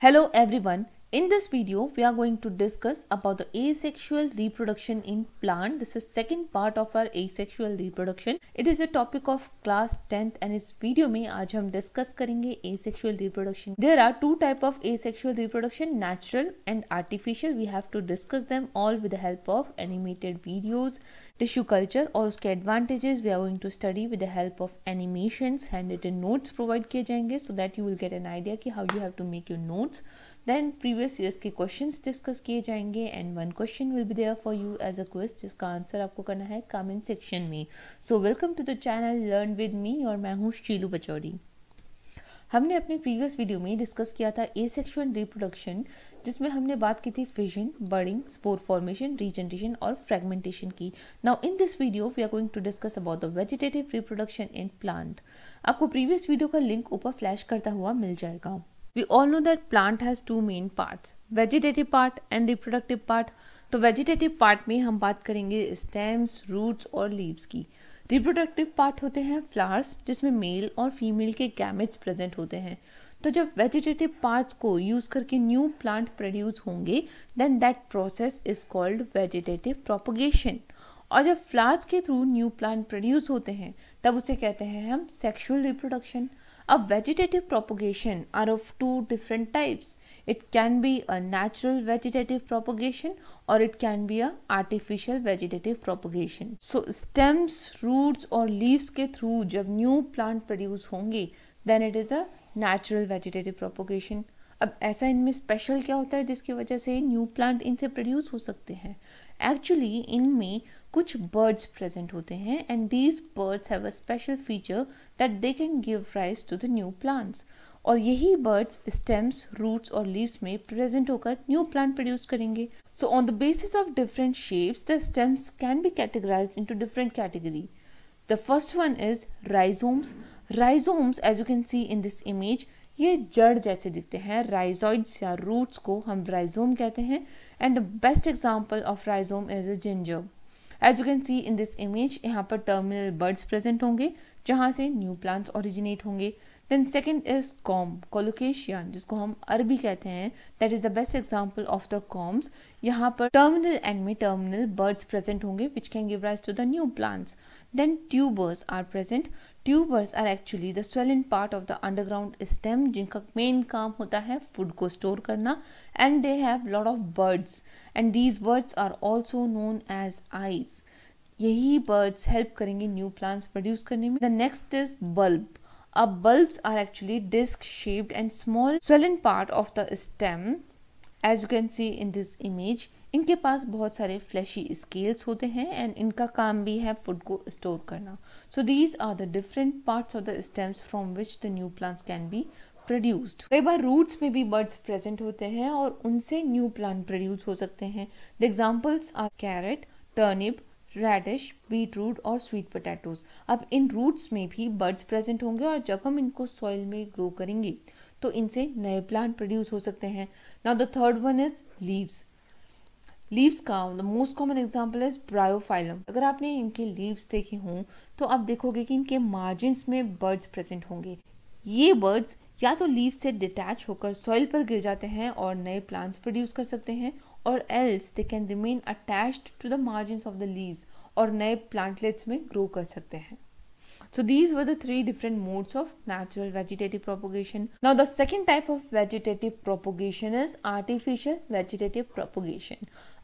Hello everyone, In this video, we are going to discuss about the asexual reproduction in plant. This is second part of our asexual reproduction. It is a topic of class 10th and इस video में आज हम discuss करेंगे asexual reproduction. There are two type of asexual reproduction, natural and artificial. We have to discuss them all with the help of animated videos, tissue culture और उसके advantages we are going to study with the help of animations, handwritten notes provide किए जाएंगे so that you will get an idea कि how you have to make your notes. Then previous previous years के question discuss किए जाएंगे and one question will be there for you as a quiz जिसका answer आपको करना है comment section में so welcome to the channel learn with me और मैं हूँ शीलू बचौड़ी हमने अपने प्रीवियस वीडियो में डिस्कस किया था ए सेक्शुअल रिप्रोडक्शन जिसमें हमने बात की थी fission budding spore formation regeneration और फ्रेगमेंटेशन की now in this video we are going to discuss about the vegetative reproduction in plant आपको प्रीवियस वीडियो का लिंक ऊपर फ्लैश करता हुआ मिल जाएगा we all know that plant has two main parts vegetative part and reproductive part तो vegetative part में हम बात करेंगे स्टेम्स रूट्स और लीव्स की रिप्रोडक्टिव पार्ट होते हैं फ्लावर्स जिसमें मेल और फीमेल के गैमेट्स प्रेजेंट होते हैं तो जब वेजिटेटिव पार्ट्स को यूज़ करके न्यू प्लांट प्रोड्यूस होंगे then that process is called vegetative propagation और जब फ्लावर्स के थ्रू न्यू प्लांट प्रोड्यूस होते हैं तब उसे कहते हैं हम sexual reproduction A vegetative propagation are of two different types. It can be a natural vegetative propagation or it can be a artificial vegetative propagation. So stems, roots or leaves ke through jab new plant produce honge then it is a natural vegetative propagation. अब ऐसा इनमें special क्या होता है जिसकी वजह से new plant इनसे प्रोड्यूस हो सकते हैं एक्चुअली इनमें कुछ बर्ड्स प्रेजेंट होते हैं and these buds have a special feature that they can give rise to the new plants और यही बर्ड्स स्टेम्स रूट्स और लीव्स में प्रेजेंट होकर न्यू प्लांट प्रोड्यूस करेंगे so on the basis of different shapes the stems can be categorise into different category the first one is rhizomes rhizomes as you can see in this image ये जड़ जैसे दिखते हैं rhizoids या roots को हम rhizome कहते हैं and the best example of rhizome is a ginger as you can see in this image यहाँ पर टर्मिनल बर्ड्स प्रेजेंट होंगे जहाँ से न्यू प्लांट्स ऑरिजिनेट होंगे then second is corm colocasia जिसको हम अरबी कहते हैं that is the best example of the corms यहाँ पर टर्मिनल एंड में टर्मिनल बर्ड्स प्रेजेंट होंगे which can give rise to the new plants then tubers are present tubers are actually the swollen part of the underground stem जिनका main काम होता है food को store करना and they have lot of buds and these buds are also known as eyes यही buds help करेंगे new plants produce करने में द नेक्स्ट इज बल्ब अब bulbs are actually disc shaped and small swollen part of the stem as you can see in this image इनके पास बहुत सारे flashy scales होते हैं एंड इनका काम भी है फूड को स्टोर करना so these are the different parts of the stems from which the new plants can be produced कई बार रूट्स में भी बर्ड्स प्रेजेंट होते हैं और उनसे न्यू प्लांट प्रोड्यूस हो सकते हैं the examples are carrot turnip radish beetroot और स्वीट पोटैटोज अब इन रूट्स में भी बर्ड्स प्रेजेंट होंगे और जब हम इनको सॉइल में ग्रो करेंगे तो इनसे नए प्लांट प्रोड्यूस हो सकते हैं now the third one is leaves leaves का the most common example is bryophyllum अगर आपने इनके लीव्स देखे हों तो आप देखोगे कि इनके मार्जिन में बर्ड्स प्रेजेंट होंगे ये बर्ड्स या तो लीव से डिटैच होकर सॉइल पर गिर जाते हैं और नए प्लांट्स प्रोड्यूस कर सकते हैं और else they can remain attached to the margin of the leaves और नए प्लांटलेट्स में ग्रो कर सकते हैं So these were the three different modes of natural vegetative propagation. Now the second type of vegetative propagation is artificial vegetative propagation.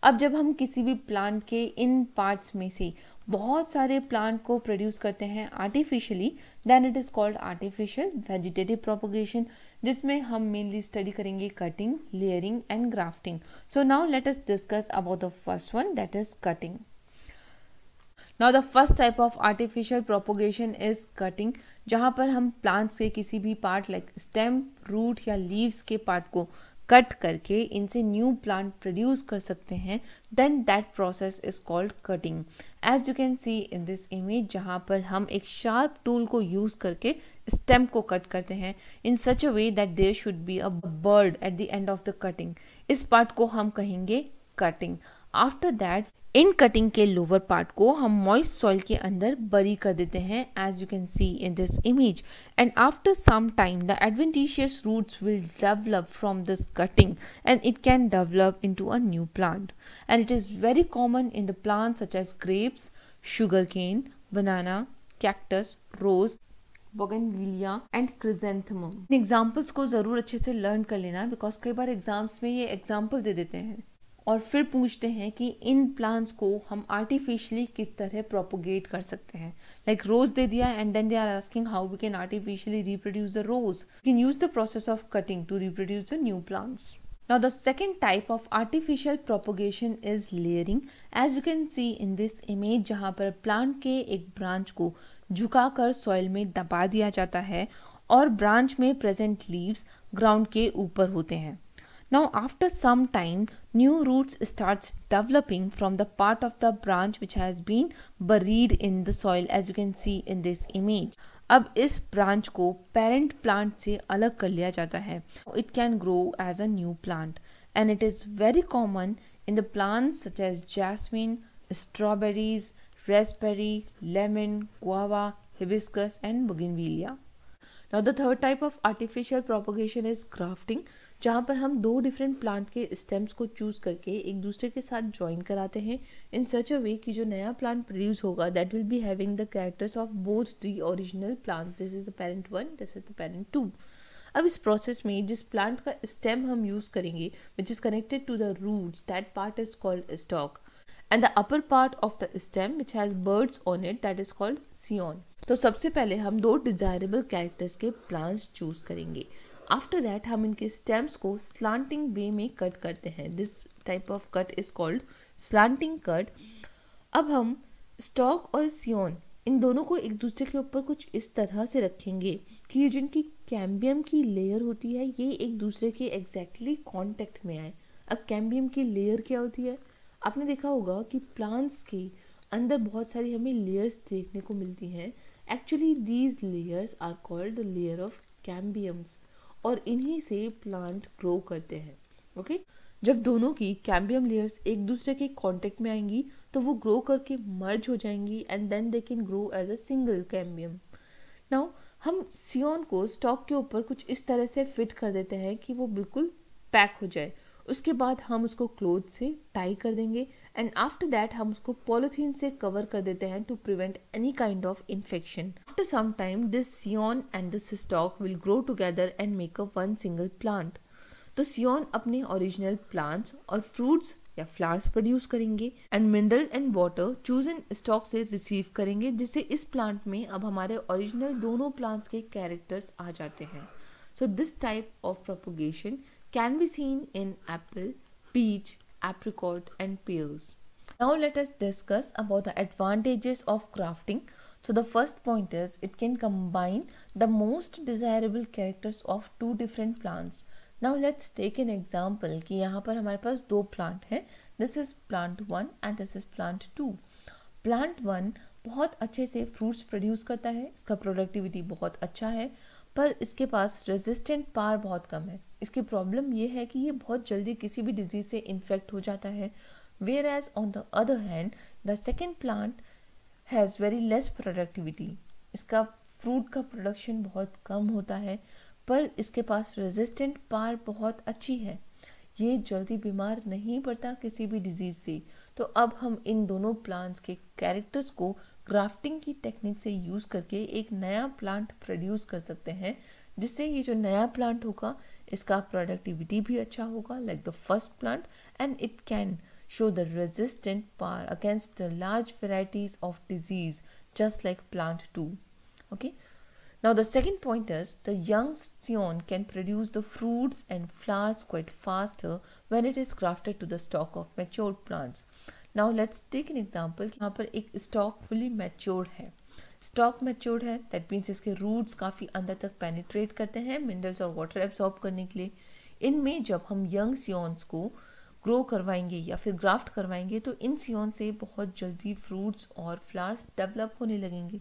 अब जब हम किसी भी प्लांट के इन पार्ट्स में से बहुत सारे प्लांट को प्रोड्यूस करते हैं artificially then it is called artificial vegetative propagation जिसमें हम मेनली स्टडी करेंगे cutting layering and grafting so now let us discuss about the first one that is cutting now the first type of artificial propagation is cutting जहाँ पर हम plants के किसी भी part like stem root या leaves के part को cut करके इनसे न्यू प्लांट प्रोड्यूस कर सकते हैं then that process is called cutting as you can see in this image जहाँ पर हम एक शार्प टूल को यूज़ करके स्टेम को कट करते हैं in such a way that there should be a bud at the end of the cutting इस पार्ट को हम कहेंगे कटिंग आफ्टर दैट इन कटिंग के लोअर पार्ट को हम मॉइस्ट सॉइल के अंदर बरी कर देते हैं as you can see in this image and after some time the adventitious roots will develop from this cutting and it can develop into a new plant and it is very common in the plants such as grapes sugar cane banana cactus rose bougainvillea and chrysanthemum इन examples को जरूर अच्छे से learn कर लेना because कई बार exams में ये एग्जाम्पल दे देते हैं और फिर पूछते हैं कि इन प्लांट्स को हम आर्टिफिशियली किस तरह प्रोपोगेट कर सकते हैं लाइक रोज दे दिया and then they are asking how we can artificially reproduce the rose can use the process of cutting to reproduce the new plants Now the second type of artificial propagation is layering. As you can see in this image जहाँ पर plant के एक branch को झुका कर soil में दबा दिया जाता है और branch में present leaves ground के ऊपर होते हैं Now after some time new roots starts developing from the part of the branch which has been buried in the soil as you can see in this image. अब इस branch को parent plant से अलग कर लिया जाता है it can grow as a new plant and it is very common in the plants such as jasmine raspberry, lemon, guava, hibiscus and bougainvillea. Now the third type of artificial propagation is grafting जहाँ पर हम दो different plant के stems को choose करके एक दूसरे के साथ ज्वाइन कराते हैं इन सच अ वे कि जो नया प्लांट प्रोड्यूस होगा that will be having the characters of both the original plant this is the parent one this is the parent two अब इस प्रोसेस में जिस प्लांट का स्टेम हम यूज़ करेंगे which is connected to the roots that part is called stock and the upper part of the stem which has buds on it that is called scion तो सबसे पहले हम दो डिज़ायरेबल कैरेक्टर्स के plants choose करेंगे after that हम इनके stems को स्लांटिंग वे में कट करते हैं this type of cut is called slanting cut अब हम स्टॉक और सियोन इन दोनों को एक दूसरे के ऊपर कुछ इस तरह से रखेंगे कि ये जिनकी कैम्बियम की लेयर होती है ये एक दूसरे के एग्जैक्टली exactly कॉन्टेक्ट में आए अब कैम्बियम की लेयर क्या होती है आपने देखा होगा कि प्लांट्स के अंदर बहुत सारी हमें लेयर्स देखने को मिलती हैं actually these layers are called layer of cambiums और इन्हीं से प्लांट ग्रो करते हैं ओके जब दोनों की कैम्बियम लेयर्स एक दूसरे के कांटेक्ट में आएंगी तो वो ग्रो करके मर्ज हो जाएंगी and then they can grow as a single cambium now हम सियोन को स्टॉक के ऊपर कुछ इस तरह से फिट कर देते हैं कि वो बिल्कुल पैक हो जाए उसके बाद हम उसको क्लोथ से टाई कर देंगे एंड आफ्टर दैट हम उसको पॉलिथीन से कवर कर देते हैं to prevent any kind of infection after some time this scion and this stock will grow together and make a one single plant तो सियोन अपने ओरिजिनल प्लांट्स और fruits या फ्लावर्स प्रोड्यूस करेंगे and mineral and water चूज इन stock से receive करेंगे जिससे इस प्लांट में अब हमारे ओरिजिनल दोनों प्लांट्स के कैरेक्टर्स आ जाते हैं so this type of propagation can be seen in apple, peach, apricot and pears. Now let us discuss about the advantages of crafting. So the first point is it can combine the most desirable characters of two different plants. Now let's take an example कि यहाँ पर हमारे पास दो plant हैं This is plant one and this is plant two plant one बहुत अच्छे से fruits produce करता है इसका प्रोडक्टिविटी बहुत अच्छा है पर इसके पास रेजिस्टेंट पार बहुत कम है इसकी प्रॉब्लम ये है कि ये बहुत जल्दी किसी भी डिजीज से इन्फेक्ट हो जाता है whereas on the other hand the second plant has very less productivity इसका फ्रूट का प्रोडक्शन बहुत कम होता है पर इसके पास रेजिस्टेंट पार बहुत अच्छी है ये जल्दी बीमार नहीं पड़ता किसी भी डिजीज़ से तो अब हम इन दोनों प्लांट्स के कैरेक्टर्स को ग्राफ्टिंग की टेक्निक से यूज़ करके एक नया प्लांट प्रोड्यूस कर सकते हैं जिससे ये जो नया प्लांट होगा इसका प्रोडक्टिविटी भी अच्छा होगा like the first plant and it can show the resistant power against the large varieties of disease just like plant two okay now the second point is the young scion can produce the fruits and flowers quite fast when it is grafted to the stock of mature plants now let's take an example यहाँ पर एक stock fully mature है stock matured है that means इसके roots काफ़ी अंदर तक penetrate करते हैं मिनरल्स और वाटर एब्जॉर्ब करने के लिए इनमें जब हम यंग सियोन्स को ग्रो करवाएंगे या फिर ग्राफ्ट करवाएंगे तो इन सियोन से बहुत जल्दी फ्रूट्स और फ्लावर्स डेवलप होने लगेंगे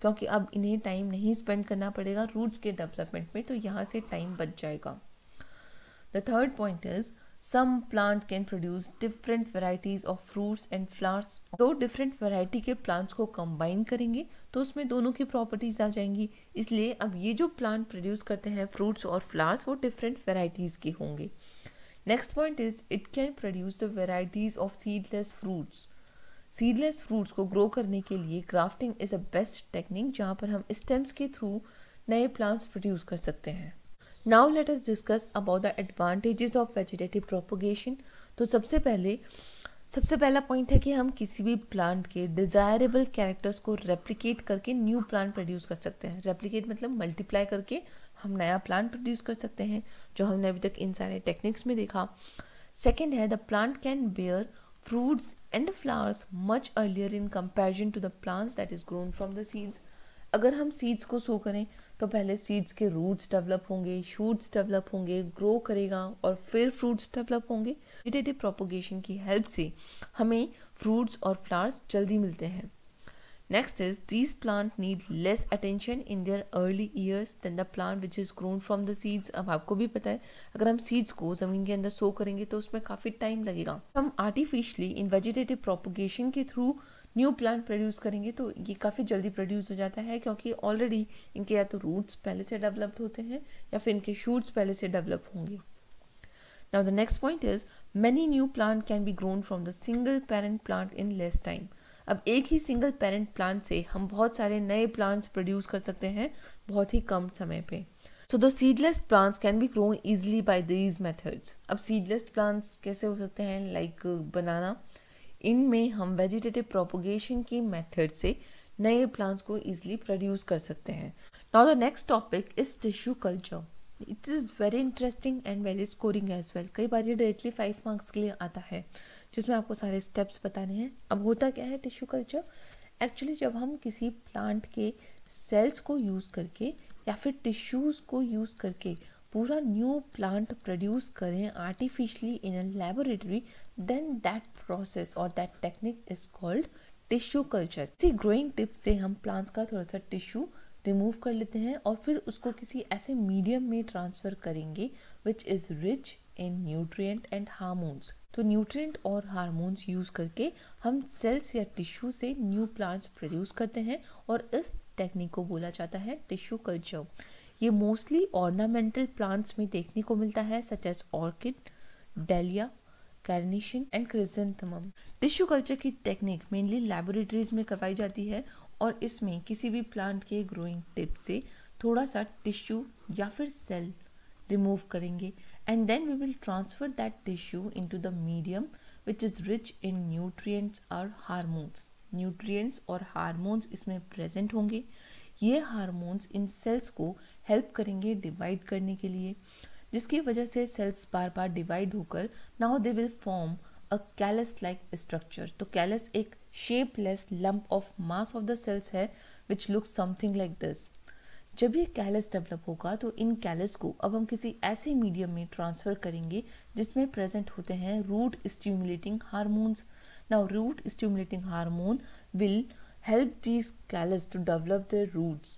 क्योंकि अब इन्हें टाइम नहीं स्पेंड करना पड़ेगा रूट्स के डेवलपमेंट में तो यहाँ से टाइम बच जाएगा the third point is some plant can produce different varieties of fruits and flowers दो डिफरेंट वेराइटी के प्लांट्स को कंबाइन करेंगे तो उसमें दोनों की प्रॉपर्टीज आ जाएंगी इसलिए अब ये जो प्लांट प्रोड्यूस करते हैं फ्रूट्स और फ्लावर्स वो डिफरेंट वेराइटीज़ के होंगे next point is it can produce the varieties of seedless fruits seedless fruits को ग्रो करने के लिए grafting is a best technique जहाँ पर हम स्टेम्स के थ्रू नए प्लांट्स प्रोड्यूस कर सकते हैं now let us discuss about the advantages of vegetative propagation तो सबसे पहले सबसे पहला पॉइंट है कि हम किसी भी प्लांट के डिज़ायरेबल कैरेक्टर्स को रेप्लिकेट करके न्यू प्लांट प्रोड्यूस कर सकते हैं रेप्लिकेट मतलब मल्टीप्लाई करके हम नया प्लांट प्रोड्यूस कर सकते हैं जो हमने अभी तक इन सारे टेक्निक्स में देखा सेकेंड है the plant can bear fruits and flowers much earlier in comparison to the plants that is grown from the seeds अगर हम सीड्स को सो करें तो पहले सीड्स के रूट्स डेवलप होंगे शूट्स डेवलप होंगे ग्रो करेगा और फिर फ्रूट्स डेवलप होंगे वेजिटेटिव प्रोपोगेशन की हेल्प से हमें फ्रूट्स और फ्लावर्स जल्दी मिलते हैं next is these plant need less attention in their early years then the plant which is grown from the seeds अब आपको भी पता है अगर हम सीड्स को ज़मीन के अंदर सो करेंगे तो उसमें काफ़ी टाइम लगेगा हम आर्टिफिशली इन वेजिटेटिव प्रोपोगेशन के थ्रू न्यू प्लांट प्रोड्यूस करेंगे तो ये काफ़ी जल्दी प्रोड्यूस हो जाता है क्योंकि ऑलरेडी इनके या तो रूट्स पहले से डेवलप्ड होते हैं या फिर इनके शूट्स पहले से डेवलप होंगे now the next point is many new plant can be grown from the single parent plant in less time अब एक ही सिंगल पेरेंट प्लांट से हम बहुत सारे नए प्लांट्स प्रोड्यूस कर सकते हैं बहुत ही कम समय पे so the seedless plants can be grown easily by these methods अब सीडलेस प्लांट्स कैसे हो सकते हैं लाइक like बनाना इनमें हम वेजिटेटिव प्रोपोगेशन की मेथड से नए प्लांट्स को इजीली प्रोड्यूस कर सकते हैं now the next topic is tissue culture it is very interesting and very scoring as well कई बार ये डायरेक्टली फाइव मार्क्स के लिए आता है जिसमें आपको सारे स्टेप्स बताने हैं अब होता क्या है टिश्यू कल्चर एक्चुअली जब हम किसी प्लांट के सेल्स को यूज़ करके या फिर टिश्यूज़ को यूज़ करके पूरा न्यू प्लांट प्रोड्यूस करें artificially in a laboratory then that process और that technique is called tissue culture इसी ग्रोइंग टिप से हम प्लांट्स का थोड़ा सा टिश्यू रिमूव कर लेते हैं और फिर उसको किसी ऐसे मीडियम में ट्रांसफ़र करेंगे which is rich in nutrient and hormones तो न्यूट्रिएंट और हार्मोन्स यूज़ करके हम सेल्स या टिश्यू से न्यू प्लांट्स प्रोड्यूस करते हैं और इस टेक्निक को बोला जाता है टिश्यू कल्चर ये मोस्टली ऑर्नामेंटल प्लांट्स में देखने को मिलता है such as orchid dahlia carnation and chrysanthemum tissue culture की टेक्निक मेनली लेबोरेटरीज में करवाई जाती है और इसमें किसी भी प्लांट के ग्रोइंग टिप से थोड़ा सा टिश्यू या फिर सेल रिमूव करेंगे and then we will transfer that tissue into the medium which is rich in nutrients और हार्मोन्स न्यूट्रिएंट्स और हार्मोन्स इसमें प्रेजेंट होंगे ये हार्मोन्स इन सेल्स को हेल्प करेंगे डिवाइड करने के लिए जिसकी वजह से सेल्स बार बार डिवाइड होकर now they will form a callus like structure तो कैलस एक shapeless lump of mass of the cells है which look something like this जब ये कैलस डेवलप होगा तो इन कैलस को अब हम किसी ऐसे मीडियम में ट्रांसफ़र करेंगे जिसमें प्रेजेंट होते हैं root stimulating hormones now root stimulating hormone will help these callus to develop the roots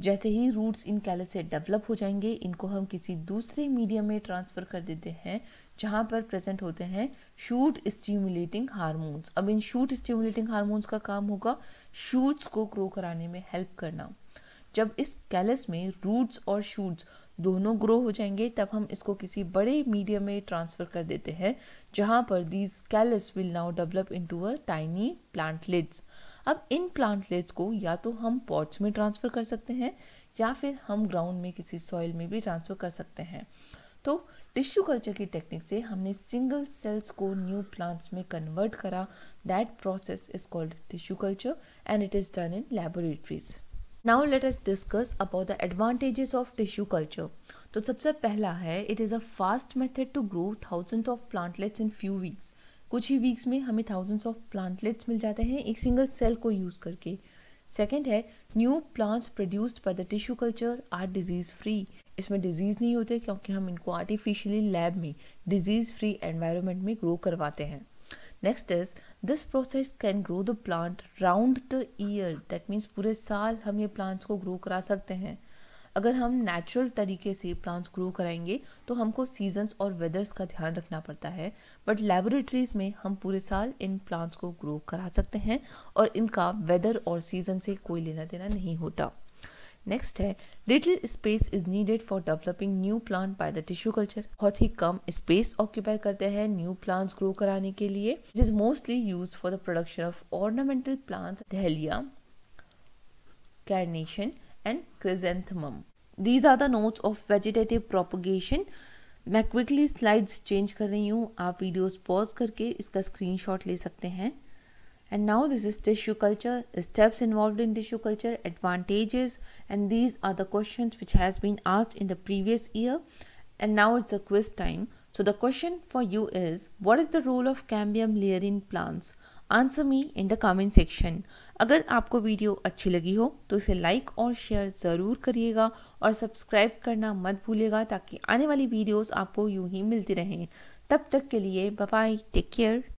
जैसे ही रूट्स इन कैलस से डेवलप हो जाएंगे इनको हम किसी दूसरे मीडियम में ट्रांसफ़र कर देते हैं जहाँ पर प्रेजेंट होते हैं शूट स्टिमुलेटिंग हारमोन्स अब इन शूट स्टिमुलेटिंग हारमोन्स का काम होगा शूट्स को ग्रो कराने में हेल्प करना जब इस कैलस में रूट्स और शूट्स दोनों ग्रो हो जाएंगे तब हम इसको किसी बड़े मीडियम में ट्रांसफ़र कर देते हैं जहाँ पर these callus will now develop into a tiny plantlets अब इन प्लांटलेट्स को या तो हम पॉट्स में ट्रांसफ़र कर सकते हैं या फिर हम ग्राउंड में किसी सॉइल में भी ट्रांसफ़र कर सकते हैं तो टिश्यू कल्चर की टेक्निक से हमने सिंगल सेल्स को न्यू प्लांट्स में कन्वर्ट करा that process is called tissue culture and it is done in laboratories now let us discuss about the advantages of tissue culture तो सबसे पहला है it is a fast method to grow thousands of plantlets in few weeks कुछ ही weeks में हमें thousands of plantlets मिल जाते हैं एक सिंगल सेल को यूज़ करके सेकेंड है new plants produced by the tissue culture are disease free इसमें डिजीज़ नहीं होते क्योंकि हम इनको आर्टिफिशियली लैब में डिजीज़ फ्री एनवायरमेंट में ग्रो करवाते हैं next is this process can grow the plant round the year that means पूरे साल हम ये प्लांट्स को ग्रो करा सकते हैं अगर हम नेचुरल तरीके से प्लांट्स ग्रो कराएंगे तो हमको सीजन्स और वेदर्स का ध्यान रखना पड़ता है बट लेबोरेटरीज़ में हम पूरे साल इन प्लांट्स को ग्रो करा सकते हैं और इनका वेदर और सीजन से कोई लेना देना नहीं होता नेक्स्ट है little space is needed for developing new plant by the tissue culture बहुत ही कम स्पेस ऑक्यूपाई करते हैं न्यू प्लांट्स ग्रो कराने के लिए it is mostly use for the production of ornamental plants dahlia carnation and chrysanthemum these are the notes of vegetative propagation मैं quickly slides change कर रही हूँ आप वीडियोस पॉज करके इसका स्क्रीनशॉट ले सकते हैं and now this is tissue culture the steps involved in tissue culture advantages and these are the questions which has been asked in the previous year and now it's a quiz time so the question for you is what is the role of cambium layer in plants answer me in the comment section अगर आपको video अच्छी लगी हो तो इसे like और share ज़रूर करिएगा और सब्सक्राइब करना मत भूलिएगा ताकि आने वाली वीडियोस आपको यूं milti rahe tab tak ke liye bye bye take care